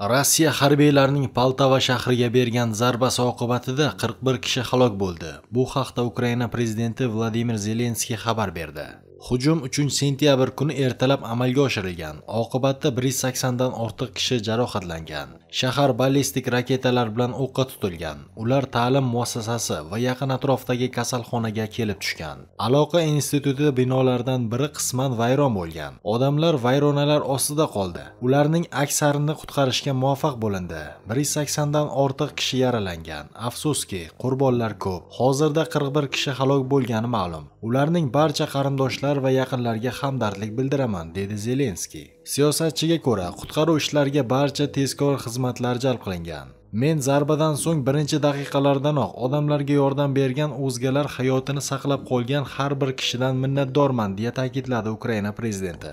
Rossiya harbiylarining Poltava shahriga bergan zarbasi oqibatida 41 kishi halok bo'ldi. Bu haqda Ukraina prezidenti Vladimir Zelenskiy xabar berdi. hujum 3 sentyabr kuni ertalab amalga oshirilgan oqibatda 180 dan ortiq kishi jarohatlangan shahar ballistik raketalar bilan o'qqa tutilgan ular ta'lim muassasasi va yaqin atrofdagi kasalxonaga kelib tushgan aloqa instituti binolaridan biri qisman vayron bo'lgan odamlar vayronalar ostida qoldi ularning aksarini qutqarishga muvaffaq bo'lindi 180 dan ortiq kishi yaralangan afsuski qurbonlar ko'p hozirda 41 kishi halok bo'lgani ma'lum ularning barcha qarindoshlar qurbonlar va yaqinlarga hamdardlik bildiraman dedi zelenskiy siyosatchiga ko'ra qutqaruv ishlariga barcha tezkor xizmatlar jalb qilingan men zarbadan so'ng birinchi daqiqalardanoq odamlarga yordam bergan o'zgalar hayotini saqlab qolgan har bir kishidan minnatdorman deya ta'kidladi ukraina prezidenti